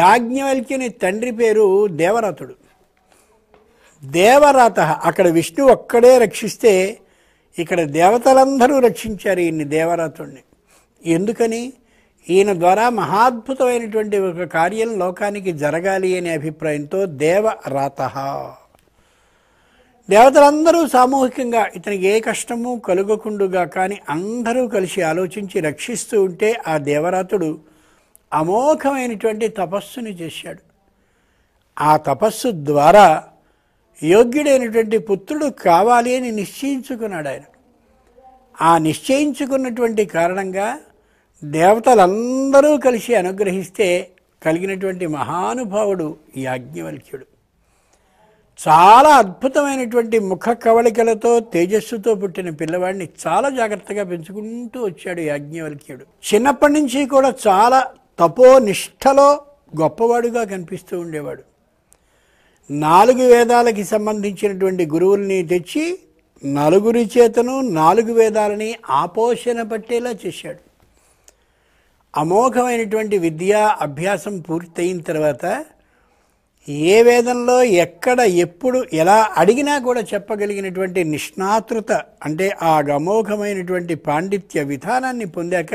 యాజ్ఞవల్క్యుని తండ్రి పేరు దేవరథుడు దేవరాత అక్కడ విష్ణు ఒక్కడే రక్షిస్తే ఇక్కడ దేవతలందరూ రక్షించారు ఈయన్ని దేవరథుణ్ణి ఎందుకని ఈయన ద్వారా మహాద్భుతమైనటువంటి ఒక కార్యం లోకానికి జరగాలి అనే అభిప్రాయంతో దేవరాత దేవతలందరూ సామూహికంగా ఇతనికి ఏ కష్టము కలుగకుండుగా కానీ అందరూ కలిసి ఆలోచించి రక్షిస్తూ ఉంటే ఆ దేవరాతుడు అమోఘమైనటువంటి తపస్సుని చేశాడు ఆ తపస్సు ద్వారా యోగ్యుడైనటువంటి పుత్రుడు కావాలి అని నిశ్చయించుకున్నాడు ఆయన ఆ నిశ్చయించుకున్నటువంటి కారణంగా దేవతలందరూ కలిసి అనుగ్రహిస్తే కలిగినటువంటి మహానుభావుడు యాజ్ఞవల్క్యుడు చాలా అద్భుతమైనటువంటి ముఖ కవళికలతో తేజస్సుతో పుట్టిన పిల్లవాడిని చాలా జాగ్రత్తగా పెంచుకుంటూ వచ్చాడు యాజ్ఞవల్క్యుడు చిన్నప్పటి నుంచి కూడా చాలా తపోనిష్టలో గొప్పవాడుగా కనిపిస్తూ ఉండేవాడు నాలుగు వేదాలకి సంబంధించినటువంటి గురువుల్ని తెచ్చి నలుగురి చేతను నాలుగు వేదాలని ఆపోషణ పట్టేలా చేశాడు అమోఘమైనటువంటి విద్యా అభ్యాసం పూర్తయిన తర్వాత ఏ వేదంలో ఎక్కడ ఎప్పుడు ఎలా అడిగినా కూడా చెప్పగలిగినటువంటి నిష్ణాతృత అంటే ఆ అమోఘమైనటువంటి పాండిత్య విధానాన్ని పొందాక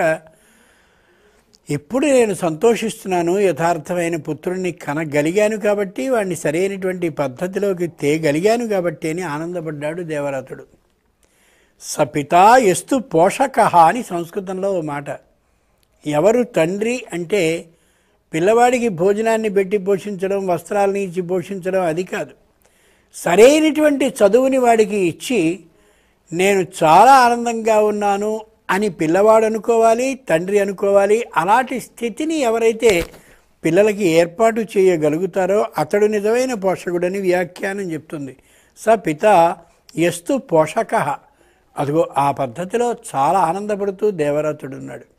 ఎప్పుడు నేను సంతోషిస్తున్నాను యథార్థమైన పుత్రుణ్ణి కనగలిగాను కాబట్టి వాడిని సరైనటువంటి పద్ధతిలోకి తేగలిగాను కాబట్టి అని ఆనందపడ్డాడు దేవరాతుడు సపిత ఎస్తు పోషక అని సంస్కృతంలో ఓ మాట ఎవరు తండ్రి అంటే పిల్లవాడికి భోజనాన్ని పెట్టి పోషించడం వస్త్రాలని ఇచ్చి పోషించడం అది కాదు సరైనటువంటి చదువుని వాడికి ఇచ్చి నేను చాలా ఆనందంగా ఉన్నాను అని పిల్లవాడు అనుకోవాలి తండ్రి అనుకోవాలి అలాంటి స్థితిని ఎవరైతే పిల్లలకి ఏర్పాటు చేయగలుగుతారో అతడు నిజమైన పోషకుడని వ్యాఖ్యానం చెప్తుంది స పిత ఎస్తు పోషక అదిగో ఆ పద్ధతిలో చాలా ఆనందపడుతూ దేవరాతుడున్నాడు